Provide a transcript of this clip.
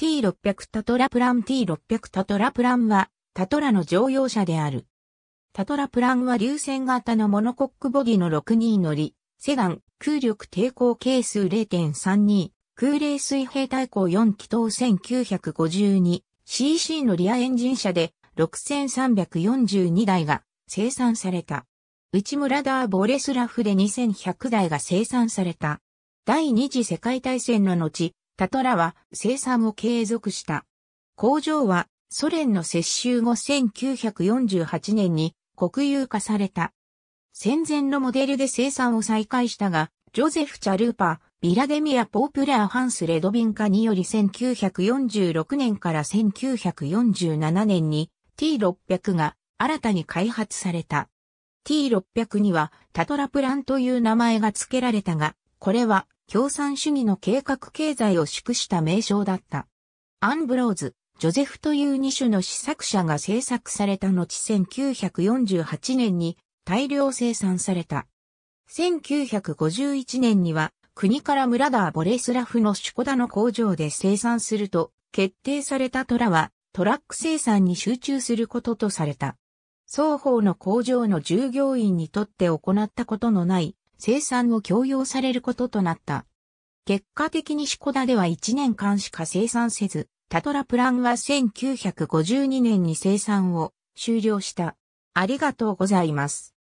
T600 タトラプラン T600 タトラプランはタトラの乗用車である。タトラプランは流線型のモノコックボディの62乗り、セダン、空力抵抗係数0.32、空冷水平対向4気筒 1952cc のリアエンジン車で6342台が生産された。内村ダー・ボレスラフで2100台が生産された。第二次世界大戦の後、タトラは生産を継続した。工場はソ連の接収後1948年に国有化された。戦前のモデルで生産を再開したが、ジョゼフ・チャルーパ、ー、ビラデミア・ポープラー・ハンス・レドビン化により1946年から1947年に T600 が新たに開発された。T600 にはタトラプランという名前が付けられたが、これは共産主義の計画経済を祝した名称だった。アンブローズ、ジョゼフという2種の試作者が制作された後1948年に大量生産された。1951年には国から村ダーボレスラフのシュコダの工場で生産すると決定されたトラはトラック生産に集中することとされた。双方の工場の従業員にとって行ったことのない生産を強要されることとなった。結果的にシコダでは1年間しか生産せず、タトラプランは1952年に生産を終了した。ありがとうございます。